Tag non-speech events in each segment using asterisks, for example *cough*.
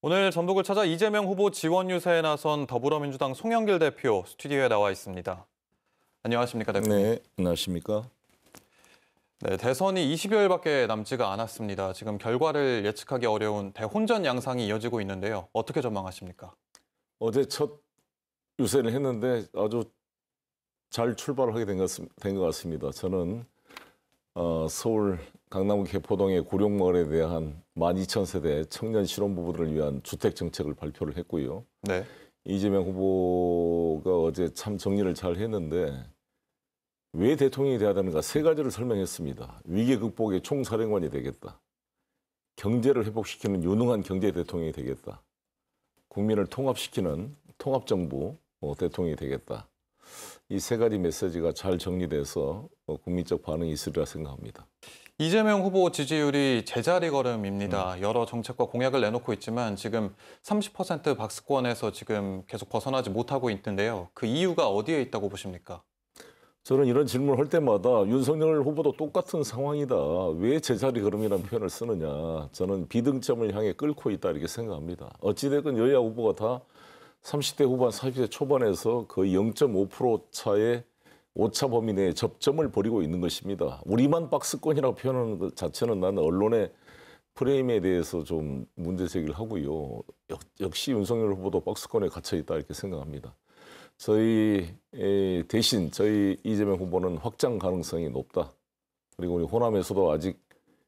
오늘 전북을 찾아 이재명 후보 지원 유세에 나선 더불어민주당 송영길 대표 스튜디오에 나와 있습니다. 안녕하십니까 대표 네, 안녕하십니까. 네, 대선이 20여일밖에 남지가 않았습니다. 지금 결과를 예측하기 어려운 대혼전 양상이 이어지고 있는데요. 어떻게 전망하십니까? 어제 첫 유세를 했는데 아주 잘출발 하게 된 것 같습니다. 저는 어, 서울 강남 개포동의 고령마을에 대한 12,000세대 청년 실혼부부들을 위한 주택 정책을 발표를 했고요. 네. 이재명 후보가 어제 참 정리를 잘 했는데 왜 대통령이 돼야 되는가 세 가지를 설명했습니다. 위기 극복의 총사령관이 되겠다. 경제를 회복시키는 유능한 경제 대통령이 되겠다. 국민을 통합시키는 통합정부 어, 대통령이 되겠다. 이세 가지 메시지가 잘 정리돼서 뭐 국민적 반응이 있으리라 생각합니다. 이재명 후보 지지율이 제자리 걸음입니다. 음. 여러 정책과 공약을 내놓고 있지만 지금 30% 박스권에서 지금 계속 벗어나지 못하고 있는데요. 그 이유가 어디에 있다고 보십니까? 저는 이런 질문을 할 때마다 윤석열 후보도 똑같은 상황이다. 왜 제자리 걸음이라는 표현을 쓰느냐. 저는 비등점을 향해 끌고 있다 이렇게 생각합니다. 어찌됐건 여야 후보가 다 30대 후반, 40대 초반에서 거의 0.5% 차의 오차 범위 내에 접점을 벌이고 있는 것입니다. 우리만 박스권이라고 표현하는 것 자체는 나는 언론의 프레임에 대해서 좀 문제 제기를 하고요. 역, 시 윤석열 후보도 박스권에 갇혀 있다 이렇게 생각합니다. 저희 대신 저희 이재명 후보는 확장 가능성이 높다. 그리고 우리 호남에서도 아직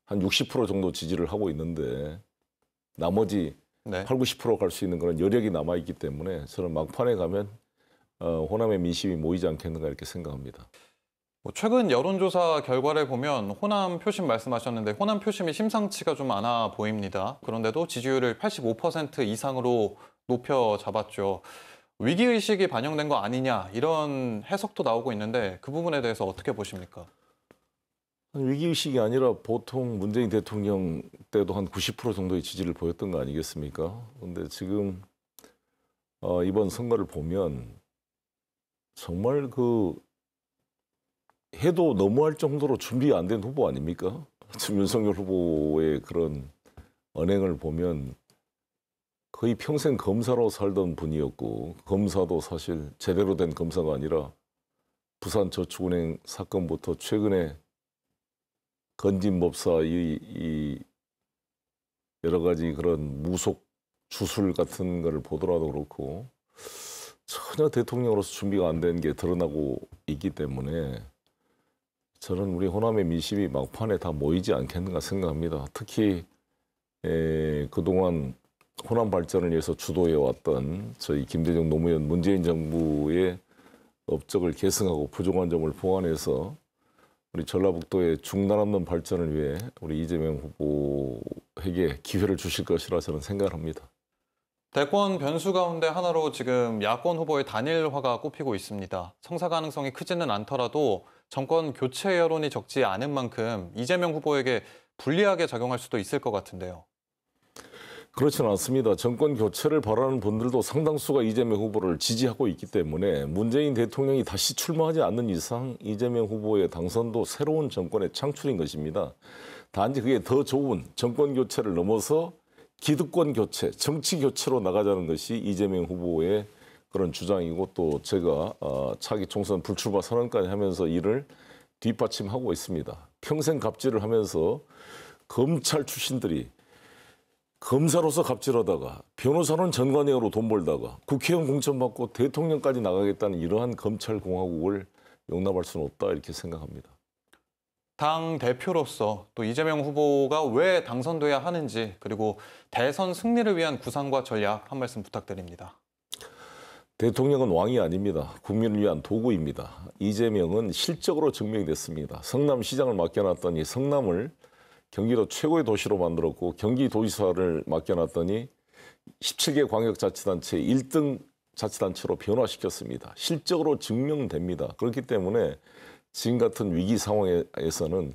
한 60% 정도 지지를 하고 있는데 나머지 네. 8, 90%갈 수 있는 그런 여력이 남아 있기 때문에 저는 막판에 가면 어, 호남의 민심이 모이지 않겠는가 이렇게 생각합니다. 뭐 최근 여론조사 결과를 보면 호남 표심 말씀하셨는데 호남 표심이 심상치가 좀 않아 보입니다. 그런데도 지지율을 85% 이상으로 높여 잡았죠. 위기의식이 반영된 거 아니냐 이런 해석도 나오고 있는데 그 부분에 대해서 어떻게 보십니까? 위기의식이 아니라 보통 문재인 대통령 때도 한 90% 정도의 지지를 보였던 거 아니겠습니까? 근데 지금 어, 이번 선거를 보면 정말 그 해도 너무할 정도로 준비 안 된 후보 아닙니까? *laughs* 지금 윤석열 후보의 그런 언행을 보면 거의 평생 검사로 살던 분이었고 검사도 사실 제대로 된 검사가 아니라 부산저축은행 사건부터 최근에 건진법사의 이 여러 가지 그런 무속 주술 같은 걸 보더라도 그렇고 전혀 대통령으로서 준비가 안 된 게 드러나고 있기 때문에 저는 우리 호남의 민심이 막판에 다 모이지 않겠는가 생각합니다. 특히 에, 그동안 호남 발전을 위해서 주도해왔던 저희 김대중 노무현 문재인 정부의 업적을 계승하고 부족한 점을 보완해서 우리 전라북도의 중단없는 발전을 위해 우리 이재명 후보에게 기회를 주실 것이라 저는 생각을 합니다. 대권 변수 가운데 하나로 지금 야권 후보의 단일화가 꼽히고 있습니다. 성사 가능성이 크지는 않더라도 정권 교체 여론이 적지 않은 만큼 이재명 후보에게 불리하게 작용할 수도 있을 것 같은데요. 그렇지는 않습니다. 정권 교체를 바라는 분들도 상당수가 이재명 후보를 지지하고 있기 때문에 문재인 대통령이 다시 출마하지 않는 이상 이재명 후보의 당선도 새로운 정권의 창출인 것입니다. 단지 그게 더 좋은 정권 교체를 넘어서 기득권 교체, 정치 교체로 나가자는 것이 이재명 후보의 그런 주장이고 또 제가 어, 차기 총선 불출마 선언까지 하면서 이를 뒷받침하고 있습니다. 평생 갑질을 하면서 검찰 출신들이 검사로서 갑질하다가 변호사는 전관예우로 돈 벌다가 국회의원 공천받고 대통령까지 나가겠다는 이러한 검찰공화국을 용납할 수는 없다 이렇게 생각합니다. 당 대표로서 또 이재명 후보가 왜 당선돼야 하는지 그리고 대선 승리를 위한 구상과 전략 한 말씀 부탁드립니다. 대통령은 왕이 아닙니다. 국민을 위한 도구입니다. 이재명은 실적으로 증명이 됐습니다. 성남시장을 맡겨놨더니 성남을 경기도 최고의 도시로 만들었고 경기도지사를 맡겨놨더니 17개 광역자치단체 1등 자치단체로 변화시켰습니다. 실적으로 증명됩니다. 그렇기 때문에 지금 같은 위기 상황에서는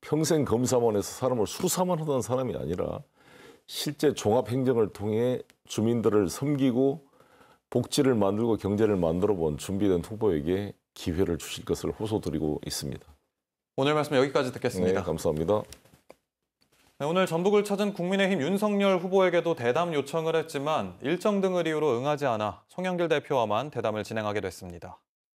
평생 검사원에서 사람을 수사만 하던 사람이 아니라 실제 종합행정을 통해 주민들을 섬기고 복지를 만들고 경제를 만들어 본 준비된 후보에게 기회를 주실 것을 호소드리고 있습니다. 오늘 말씀 여기까지 듣겠습니다. 네, 감사합니다. 네, 오늘 전북을 찾은 국민의힘 윤석열 후보에게도 대담 요청을 했지만 일정 등을 이유로 응하지 않아 송영길 대표와만 대담을 진행하게 됐습니다.